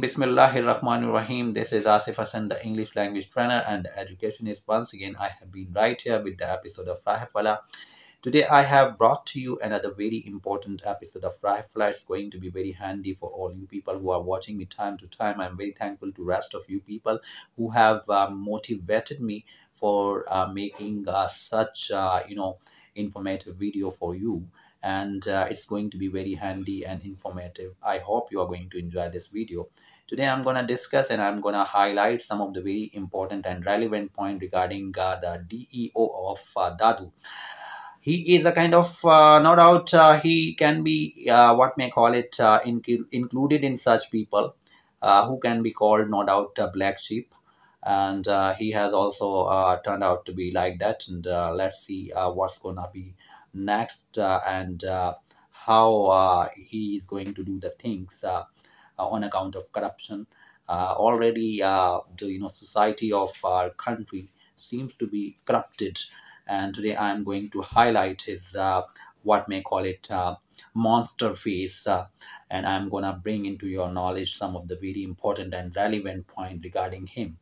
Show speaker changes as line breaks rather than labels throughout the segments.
Bismillahirrahmanirrahim. This is Asif Hassan, the English language trainer and educationist. Once again, I have been right here with the episode of Rahafala. Today, I have brought to you another very important episode of Rahafala. It's going to be very handy for all you people who are watching me time to time. I'm very thankful to rest of you people who have uh, motivated me for uh, making uh, such uh, you know informative video for you and it's going to be very handy and informative i hope you are going to enjoy this video today i'm going to discuss and i'm going to highlight some of the very important and relevant point regarding the deo of dadu he is a kind of uh, no doubt uh, he can be uh, what may call it included in such people who can be called no doubt black sheep and uh, he has also uh, turned out to be like that and uh, let's see uh, what's gonna be next uh, and uh, how he is going to do the things on account of corruption already the you know society of our country seems to be corrupted and today i'm going to highlight his what may call it monster face uh, and i'm gonna bring into your knowledge some of the very important and relevant point regarding him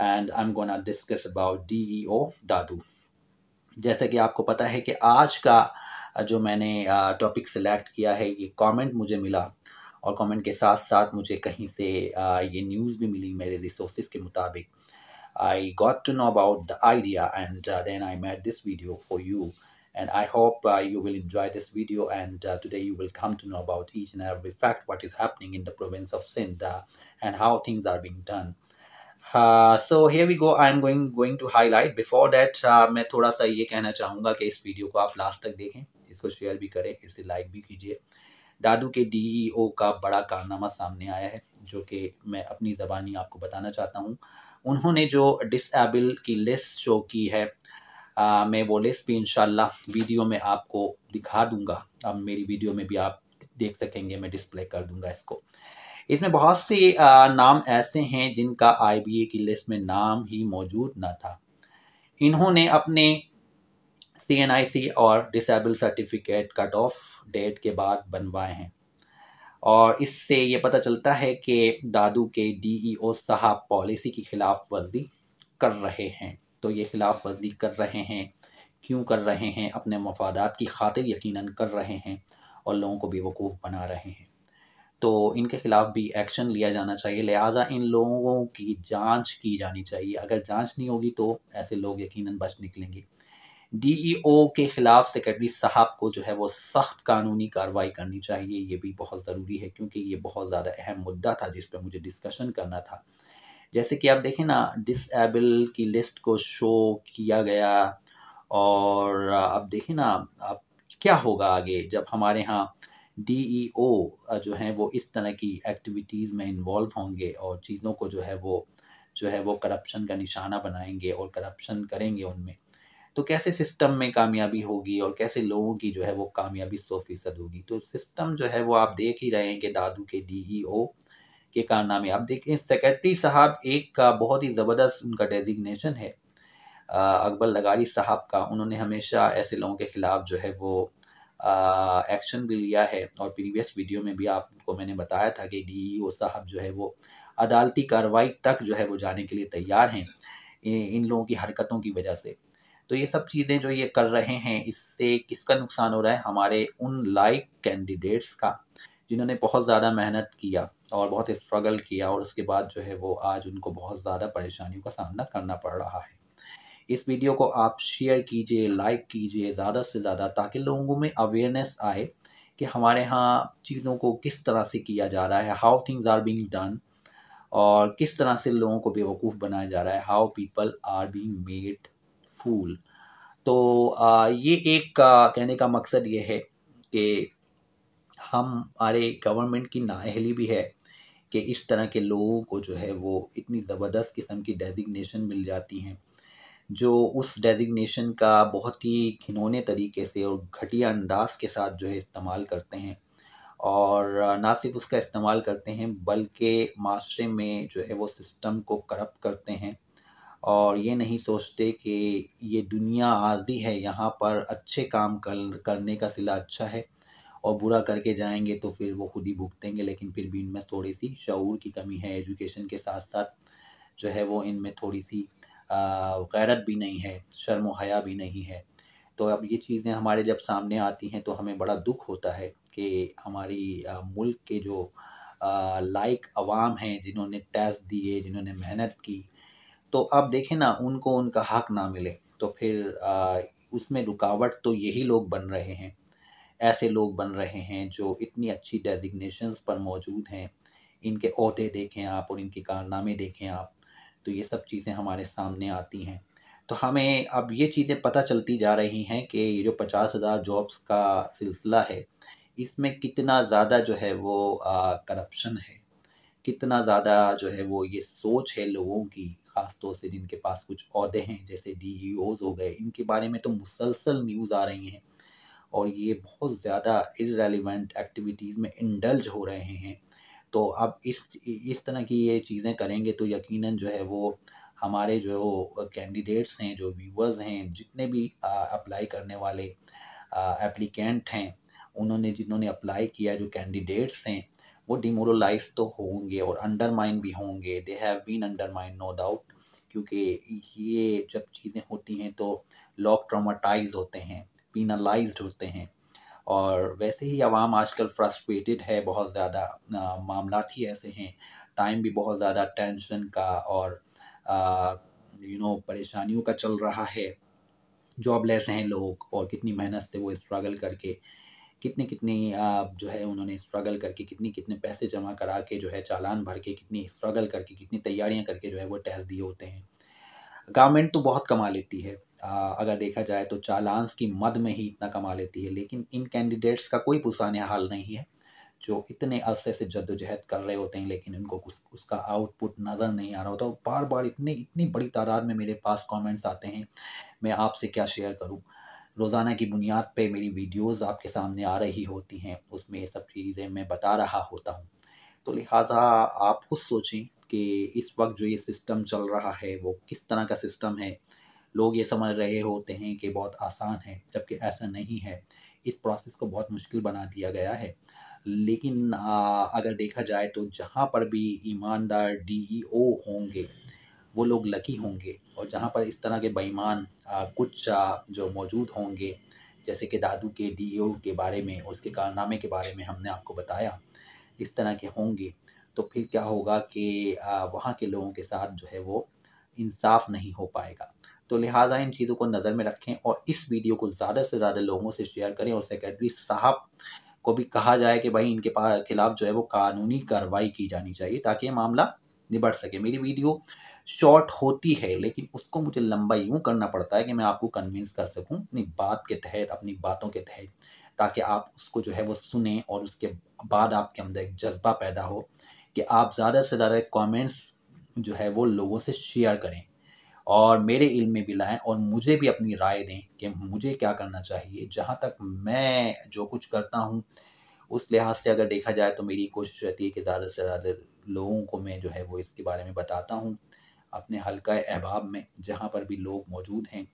and I am gonna discuss about D E O दादू जैसे कि आपको पता है कि आज का जो मैंने टॉपिक सिलेक्ट किया है ये कमेंट मुझे मिला और कमेंट के साथ साथ मुझे कहीं से ये न्यूज़ भी मिली मेरे रिसोर्स के मुताबिक I got to know about the idea and then I made this video for you and i hope uh, you will enjoy this video and uh, today you will come to know about each and every fact what is happening in the province of sindh and how things are being done so here we go I am going going to highlight before that मैं थोड़ा सा ये कहना चाहूँगा कि इस video को आप लास्ट तक देखें इसको शेयर भी करें इसे लाइक भी कीजिए दादू के डी e का बड़ा कारनामा सामने आया है जो कि मैं अपनी ज़बानी आपको बताना चाहता हूँ उन्होंने जो डिसबल की लिस्ट शो की है आ, uh, मैं वो लिस्ट भी इन वीडियो में आपको दिखा दूंगा अब मेरी वीडियो में भी आप देख सकेंगे मैं डिस्प्ले कर दूँगा इसको इसमें बहुत से नाम ऐसे हैं जिनका आईबीए की लिस्ट में नाम ही मौजूद न था इन्होंने अपने सी और disable certificate cut off date के बाद बनवाए हैं और इससे ये पता चलता है कि दादू के डीईओ e साहब पॉलिसी की खिलाफ वर्जी कर रहे हैं तो ये खिलाफ वर्जी कर रहे हैं क्यों कर रहे हैं अपने मफादात की खातिर यकीनन कर रहे हैं और लोगों को बेवकूफ़ बना रहे हैं तो इनके खिलाफ भी एक्शन लिया जाना चाहिए लिहाजा इन लोगों की जांच की जानी चाहिए अगर जांच नहीं होगी तो ऐसे लोग यकीनन बच निकलेंगे डीईओ e के खिलाफ सेक्रेटरी साहब को जो है वो सख्त कानूनी कार्रवाई करनी चाहिए ये भी बहुत ज़रूरी है क्योंकि ये बहुत ज़्यादा अहम मुद्दा था जिस पर मुझे डिस्कशन करना था जैसे कि आप देखें ना डिसबल की लिस्ट को शो किया गया और आप देखें ना अब क्या होगा आगे जब हमारे यहाँ डी e जो हैं वो इस तरह की एक्टिविटीज़ में इन्वॉल्व होंगे और चीज़ों को जो है वो जो है वो करप्शन का निशाना बनाएंगे और करप्शन करेंगे उनमें तो कैसे सिस्टम में कामयाबी होगी और कैसे लोगों की जो है वो कामयाबी सौ फीसद होगी तो सिस्टम जो है वो आप देख ही रहे हैं कि दादू के डी e के कारनामे आप देखें सेक्रेटरी साहब एक का बहुत ही ज़बरदस्त उनका डेजिग्नेशन है अकबर लगारी साहब का उन्होंने हमेशा ऐसे लोगों के ख़िलाफ़ जो है वो एक्शन भी लिया है और प्रीवियस वीडियो में भी आपको मैंने बताया था कि डी e साहब जो है वो अदालती कार्रवाई तक जो है वो जाने के लिए तैयार हैं इन लोगों की हरकतों की वजह से तो ये सब चीज़ें जो ये कर रहे हैं इससे किसका नुकसान हो रहा है हमारे उन लाइक कैंडिडेट्स का जिन्होंने बहुत ज़्यादा मेहनत किया और बहुत स्ट्रगल किया और उसके बाद जो है वो आज उनको बहुत ज़्यादा परेशानियों का सामना करना पड़ रहा है इस वीडियो को आप शेयर कीजिए लाइक कीजिए ज़्यादा से ज़्यादा ताकि लोगों में अवेयरनेस आए कि हमारे यहाँ चीज़ों को किस तरह से किया जा रहा है how things are being done और किस तरह से लोगों को बेवकूफ़ बनाया जा रहा है how people are being made fool तो आ, ये एक आ, कहने का मकसद ये है कि हम हमारे गवर्नमेंट की नाहली भी है कि इस तरह के लोगों को जो है वो इतनी ज़बरदस्त किस्म की डेजिग्नेशन मिल जाती हैं जो उस डेजिग्नेशन का बहुत ही घिनौने तरीके से और घटिया अंदाज के साथ जो है इस्तेमाल करते हैं और ना सिर्फ उसका इस्तेमाल करते हैं बल्कि माशरे में जो है वो सिस्टम को करप्ट करते हैं और ये नहीं सोचते कि ये दुनिया आजी है यहाँ पर अच्छे काम कर करने का सिला अच्छा है और बुरा करके जाएंगे तो फिर वो खुद ही भुगतेंगे लेकिन फिर भी इनमें थोड़ी सी शूर की कमी है एजुकेशन के साथ साथ जो है वो इनमें थोड़ी सी गैरत भी नहीं है शर्म हया भी नहीं है तो अब ये चीज़ें हमारे जब सामने आती हैं तो हमें बड़ा दुख होता है कि हमारी मुल्क के जो लाइक अवाम हैं जिन्होंने टैक्स दिए जिन्होंने मेहनत की तो आप देखें ना उनको उनका हक ना मिले तो फिर उसमें रुकावट तो यही लोग बन रहे हैं ऐसे लोग बन रहे हैं जो इतनी अच्छी डेजिग्नेशंस पर मौजूद हैं इनके अहदे देखें आप और इनके कारनामे देखें आप तो ये सब चीज़ें हमारे सामने आती हैं तो हमें अब ये चीज़ें पता चलती जा रही हैं कि ये जो पचास हज़ार जॉब्स का सिलसिला है इसमें कितना ज़्यादा जो है वो करप्शन है कितना ज़्यादा जो है वो ये सोच है लोगों की ख़ास तौर से जिनके पास कुछ अहदे हैं जैसे डी e हो गए इनके बारे में तो मुसलसल न्यूज़ आ रही हैं और ये बहुत ज़्यादा इरेलीवेंट एक्टिविटीज़ में इंडल्ज हो रहे हैं तो अब इस इस तरह की ये चीज़ें करेंगे तो यकीनन जो है वो हमारे जो कैंडिडेट्स हैं जो व्यूवर्स हैं जितने भी अप्लाई करने वाले एप्लीकेंट हैं उन्होंने जिन्होंने अप्लाई किया जो कैंडिडेट्स हैं वो डिमोरलाइज तो होंगे और अंडरमाइन भी होंगे they have been undermine no doubt क्योंकि ये जब चीज़ें होती हैं तो लॉक ट्रामाटाइज होते हैं पीनालाइज होते हैं और वैसे ही आवाम आजकल फ्रस्ट्रेटेड है बहुत ज़्यादा मामला ही ऐसे हैं टाइम भी बहुत ज़्यादा टेंशन का और यू नो परेशानियों का चल रहा है जॉबलेस हैं लोग और कितनी मेहनत से वो स्ट्रगल करके कितने कितने जो है उन्होंने स्ट्रगल करके कितने कितने पैसे जमा करा के जो है चालान भर के कितनी स्ट्रगल करके कितनी तैयारियां करके जो है वो टेस्ट दिए होते हैं गवर्नमेंट तो बहुत कमा लेती है अगर देखा जाए तो चालांस की मद में ही इतना कमा लेती है लेकिन इन कैंडिडेट्स का कोई पुसान हाल नहीं है जो इतने अरसे से जद्दोजहद कर रहे होते हैं लेकिन उनको कुछ उसका आउटपुट नज़र नहीं आ रहा होता बार बार इतने इतनी बड़ी तादाद में मेरे पास कमेंट्स आते हैं मैं आपसे क्या शेयर करूं रोज़ाना की बुनियाद पे मेरी वीडियोस आपके सामने आ रही होती हैं उसमें ये सब चीज़ें मैं बता रहा होता हूँ तो लिहाजा आप खुद सोचें कि इस वक्त जो ये सिस्टम चल रहा है वो किस तरह का सिस्टम है लोग ये समझ रहे होते हैं कि बहुत आसान है जबकि ऐसा नहीं है इस प्रोसेस को बहुत मुश्किल बना दिया गया है लेकिन आ, अगर देखा जाए तो जहाँ पर भी ईमानदार डीईओ e होंगे वो लोग लकी होंगे और जहाँ पर इस तरह के बेईमान कुछ आ, जो मौजूद होंगे जैसे कि दादू के डीईओ e के बारे में उसके कारनामे के बारे में हमने आपको बताया इस तरह के होंगे तो फिर क्या होगा कि वहाँ के लोगों के साथ जो है वो इंसाफ नहीं हो पाएगा तो लिहाजा इन चीज़ों को नज़र में रखें और इस वीडियो को ज़्यादा से ज़्यादा लोगों से शेयर करें और सेक्रेटरी साहब को भी कहा जाए कि भाई इनके पास खिलाफ जो है वो कानूनी कार्रवाई की जानी चाहिए ताकि ये मामला निबट सके मेरी वीडियो शॉर्ट होती है लेकिन उसको मुझे लंबा यूँ करना पड़ता है कि मैं आपको कन्विंस कर सकूँ अपनी बात के तहत अपनी बातों के तहत ताकि आप उसको जो है वो सुने और उसके बाद आपके अंदर एक जज्बा पैदा हो कि आप ज़्यादा से ज़्यादा कमेंट्स जो है वो लोगों से शेयर करें और मेरे इल्म में भी लाएं और मुझे भी अपनी राय दें कि मुझे क्या करना चाहिए जहाँ तक मैं जो कुछ करता हूँ उस लिहाज से अगर देखा जाए तो मेरी कोशिश रहती है कि ज़्यादा से ज़्यादा लोगों को मैं जो है वो इसके बारे में बताता हूँ अपने हल्का अहबाब में जहाँ पर भी लोग मौजूद हैं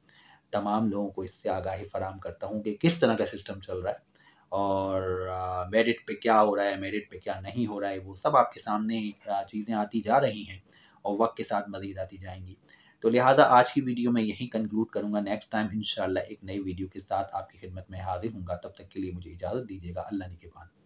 तमाम लोगों को इससे आगाही फराम करता हूँ कि किस तरह का सिस्टम चल रहा है और मेरिट पे क्या हो रहा है मेरिट पे क्या नहीं हो रहा है वो सब आपके सामने चीज़ें आती जा रही हैं और वक्त के साथ मज़ीद आती जाएंगी तो लिहाजा आज की वीडियो में यहीं कंक्लूड करूँगा नेक्स्ट टाइम इन एक नई वीडियो के साथ आपकी खिदमत में हाजिर हूँ तब तक के लिए मुझे इजाज़त दीजिएगा अल्लाह ने के बाद